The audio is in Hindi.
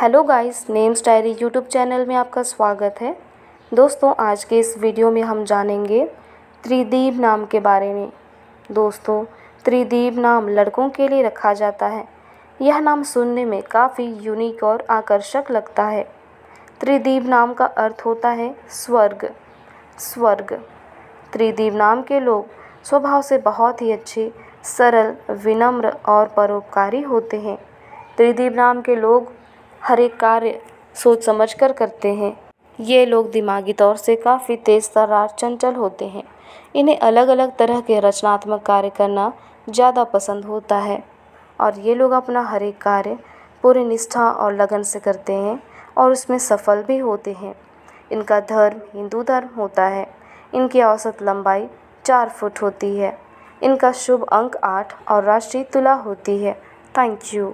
hello guys names diary YouTube channel में आपका स्वागत है दोस्तों आज के इस वीडियो में हम जानेंगे त्रिदीप नाम के बारे में दोस्तों त्रिदीप नाम लड़कों के लिए रखा जाता है यह नाम सुनने में काफ़ी यूनिक और आकर्षक लगता है त्रिदीप नाम का अर्थ होता है स्वर्ग स्वर्ग त्रिदीप नाम के लोग स्वभाव से बहुत ही अच्छे सरल विनम्र और परोपकारी होते हैं त्रिदीप नाम के लोग हर एक कार्य सोच समझ कर करते हैं ये लोग दिमागी तौर से काफ़ी तेज़ तरार चंचल होते हैं इन्हें अलग अलग तरह के रचनात्मक कार्य करना ज़्यादा पसंद होता है और ये लोग अपना हर एक कार्य पूरी निष्ठा और लगन से करते हैं और उसमें सफल भी होते हैं इनका धर्म हिंदू धर्म होता है इनकी औसत लंबाई चार फुट होती है इनका शुभ अंक आठ और राशि तुला होती है थैंक यू